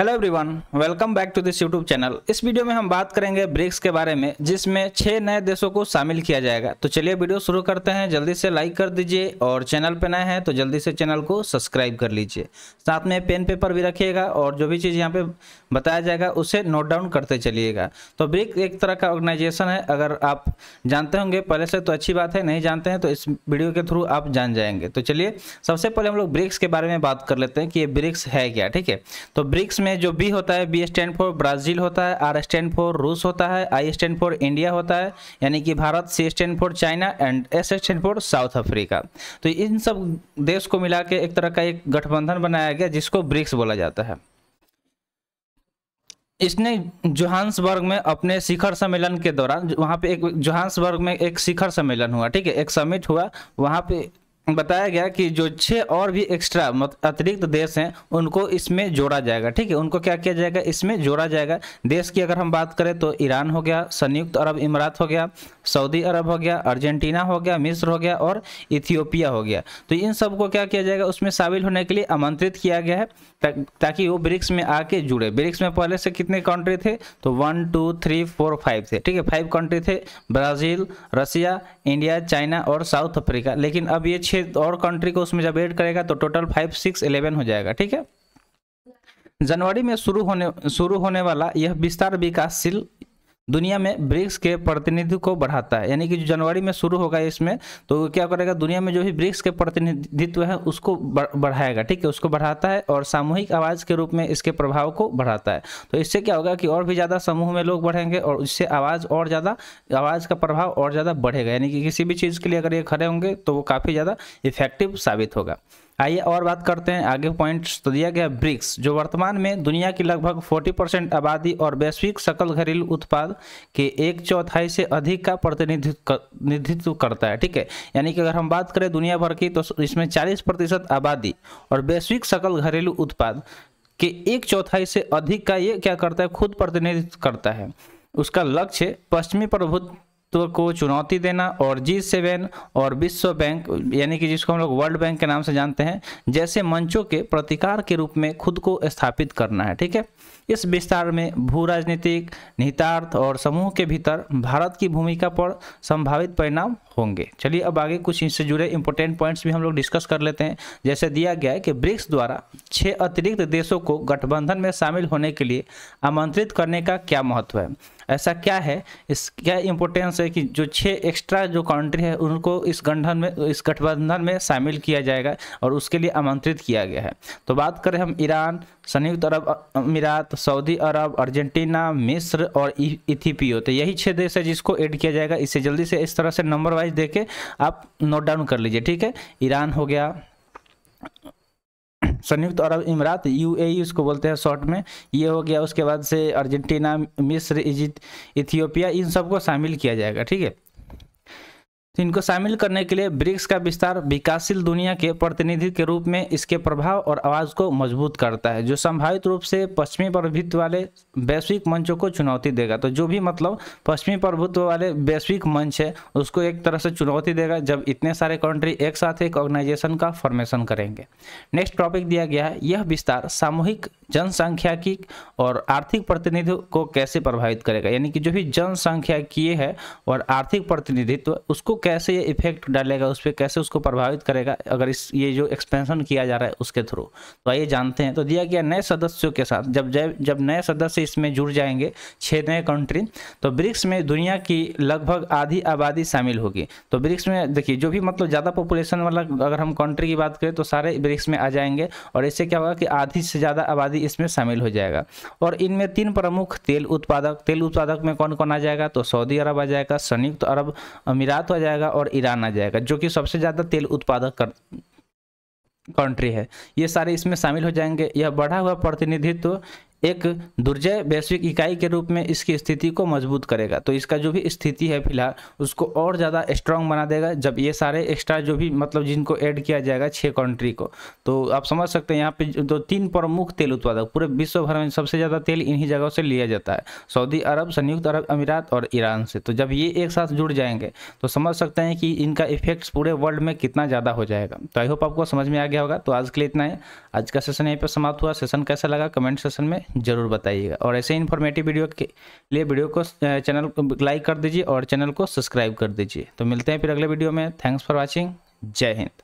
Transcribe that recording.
hello everyone welcome back to this YouTube channel इस video में हम बात करेंगे ब्रिक्स के बारे में जिसमें छह नए देशों को शामिल किया जाएगा तो चलिए वीडियो शुरू करते हैं जल्दी से लाइक कर दीजिए और चैनल पर नए हैं तो जल्दी से चैनल को सब्सक्राइब कर लीजिए साथ में पेन पेपर भी रखिएगा और जो भी चीज़ यहाँ पे बताया जाएगा उसे नोट डाउन करते चलिएगा तो ब्रिक एक तरह का ऑर्गेनाइजेशन है अगर आप जानते होंगे पहले से तो अच्छी बात है नहीं जानते हैं तो इस वीडियो के थ्रू आप जान जाएंगे तो चलिए सबसे पहले हम लोग ब्रिक्स के बारे में बात कर लेते हैं कि ये ब्रिक्स है क्या ठीक है तो ब्रिक्स इसमें जो बी होता है बी स्टैंड फॉर ब्राज़ील होता है आर स्टैंड फॉर रूस होता है आई स्टैंड फॉर इंडिया होता है यानी कि Bharat C stand for China and S stand for South Africa तो इन सब देश को मिला के एक तरह का एक गठबंधन बनाया गया जिसको ब्रिक्स बोला जाता है इसने जोहान्सबर्ग में अपने शिखर सम्मेलन के दौरान वहाँ पे एक जोहान्सबर्ग में एक शिखर सम्मेलन हुआ ठीक है एक समिट हुआ वहाँ पे बताया गया कि जो छः और भी एक्स्ट्रा अतिरिक्त देश हैं उनको इसमें जोड़ा जाएगा ठीक है उनको क्या किया जाएगा इसमें जोड़ा जाएगा देश की अगर हम बात करें तो ईरान हो गया संयुक्त अरब इमारात हो गया सऊदी अरब हो गया अर्जेंटीना हो गया मिस्र हो गया और इथियोपिया हो गया तो इन सबको क्या किया जाएगा उसमें शामिल होने के लिए आमंत्रित किया गया है ताकि वो ब्रिक्स में आके जुड़े ब्रिक्स में पहले से कितने कंट्री थे तो one two three four five थे ठीक है फाइव कंट्री थे ब्राज़ील रसिया इंडिया चाइना और साउथ अफ्रीका लेकिन अब ये छः और कंट्री को उसमें जब ऐड करेगा तो टोटल फाइव सिक्स एलेवन हो जाएगा ठीक है जनवरी में शुरू होने शुरू होने वाला यह विस्तार विकासशील दुनिया में ब्रिक्स के प्रतिनिधि को बढ़ाता है यानी कि जो जनवरी में शुरू होगा इसमें तो क्या करेगा दुनिया में जो भी ब्रिक्स के प्रतिनिधित्व है उसको बढ़ाएगा ठीक है उसको बढ़ाता है और सामूहिक आवाज़ के रूप में इसके प्रभाव को बढ़ाता है तो इससे क्या होगा कि और भी ज़्यादा समूह में लोग बढ़ेंगे और इससे आवाज़ और ज़्यादा आवाज़ का प्रभाव और ज़्यादा बढ़ेगा यानी कि किसी भी चीज़ के लिए अगर ये खड़े होंगे तो वो काफ़ी ज़्यादा इफेक्टिव साबित होगा आइए और बात करते हैं आगे पॉइंट्स तो दिया गया ब्रिक्स जो वर्तमान में दुनिया की लगभग 40 परसेंट आबादी और वैश्विक सकल घरेलू उत्पाद के एक चौथाई से अधिक का प्रतिनिधित्व करता है ठीक है यानी कि अगर हम बात करें दुनिया भर की तो इसमें 40 प्रतिशत आबादी और वैश्विक सकल घरेलू उत्पाद के एक चौथाई से अधिक का ये क्या करता है खुद प्रतिनिधित्व करता है उसका लक्ष्य पश्चिमी प्रभुत्व तो को चुनौती देना और जी सेवन और विश्व बैंक यानी कि जिसको हम लोग वर्ल्ड बैंक के नाम से जानते हैं जैसे मंचों के प्रतिकार के रूप में खुद को स्थापित करना है ठीक है इस विस्तार में भू राजनीतिक निहितार्थ और समूह के भीतर भारत की भूमिका पर संभावित परिणाम होंगे चलिए अब आगे कुछ इससे जुड़े इंपॉर्टेंट पॉइंट्स भी हम लोग डिस्कस कर लेते हैं जैसे दिया गया है कि ब्रिक्स द्वारा छः अतिरिक्त देशों को गठबंधन में शामिल होने के लिए आमंत्रित करने का क्या महत्व है ऐसा क्या है इस क्या इम्पोर्टेंस है कि जो छः एक्स्ट्रा जो कंट्री है उनको इस गठबंधन में इस गठबंधन में शामिल किया जाएगा और उसके लिए आमंत्रित किया गया है तो बात करें हम ईरान संयुक्त अरब अमीरात तो सऊदी अरब अर्जेंटीना मिस्र और इथिपियो तो यही छः देश है जिसको ऐड किया जाएगा इसे जल्दी से इस तरह से नंबर वाइज दे के आप नोट डाउन कर लीजिए ठीक है ईरान हो गया संयुक्त अरब इमरात यूएई e उसको बोलते हैं शॉर्ट में ये हो गया उसके बाद से अर्जेंटीना मिस्र इजिप्ट इथियोपिया इन सबको शामिल किया जाएगा ठीक है तो इनको शामिल करने के लिए ब्रिक्स का विस्तार विकासशील दुनिया के प्रतिनिधि के रूप में इसके प्रभाव और आवाज़ को मजबूत करता है जो संभावित रूप से पश्चिमी प्रभुत्व वाले वैश्विक मंचों को चुनौती देगा तो जो भी मतलब पश्चिमी प्रभुत्व वाले वैश्विक मंच है उसको एक तरह से चुनौती देगा जब इतने सारे कंट्री एक साथ एक ऑर्गेनाइजेशन का फॉर्मेशन करेंगे नेक्स्ट टॉपिक दिया गया है यह विस्तार सामूहिक जनसंख्याकी और आर्थिक प्रतिनिधि को कैसे प्रभावित करेगा यानी कि जो भी जनसंख्या की है और आर्थिक प्रतिनिधित्व उसको कैसे ये इफेक्ट डालेगा उस पर कैसे उसको प्रभावित करेगा अगर इस ये जो एक्सपेंशन किया जा रहा है उसके थ्रू तो आइए जानते हैं तो दिया गया नए सदस्यों के साथ जब जब जब नए सदस्य इसमें जुड़ जाएंगे छः नए कंट्री तो ब्रिक्स में दुनिया की लगभग आधी आबादी शामिल होगी तो ब्रिक्स में देखिए जो भी मतलब ज़्यादा पॉपुलेशन वाला अगर हम कंट्री की बात करें तो सारे ब्रिक्स में आ जाएंगे और इससे क्या होगा कि आधी से ज़्यादा आबादी इसमें शामिल हो जाएगा और इनमें तीन प्रमुख तेल उत्पादक तेल उत्पादक में कौन कौन आ जाएगा तो सऊदी अरब आ जाएगा संयुक्त अरब अमीरात आ जाएगा जाएगा और ईरान आ जाएगा जो कि सबसे ज़्यादा तेल उत्पादक कर कंट्री है ये सारे इसमें शामिल हो जाएंगे यह बढ़ा हुआ प्रतिनिधित्व एक दुर्जय वैश्विक इकाई के रूप में इसकी स्थिति को मजबूत करेगा तो इसका जो भी स्थिति है फिलहाल उसको और ज़्यादा स्ट्रांग बना देगा जब ये सारे एक्स्ट्रा जो भी मतलब जिनको ऐड किया जाएगा छः कंट्री को तो आप समझ सकते हैं यहाँ पे जो तीन प्रमुख तेल उत्पादक पूरे विश्व भर में सबसे ज़्यादा तेल इन्हीं जगहों से लिया जाता है सऊदी अरब संयुक्त अरब अमीरात और ईरान से तो जब ये एक साथ जुड़ जाएंगे तो समझ सकते हैं कि इनका इफेक्ट्स पूरे वर्ल्ड में कितना ज़्यादा हो जाएगा तो आई होप आपको समझ में आ गया होगा तो आज के लिए इतना है आज का सेशन यहीं पर समाप्त हुआ सेशन कैसा लगा कमेंट सेशन में ज़रूर बताइएगा और ऐसे इन्फॉर्मेटिव वीडियो के लिए वीडियो को चैनल को लाइक कर दीजिए और चैनल को सब्सक्राइब कर दीजिए तो मिलते हैं फिर अगले वीडियो में थैंक्स फॉर वॉचिंग जय हिंद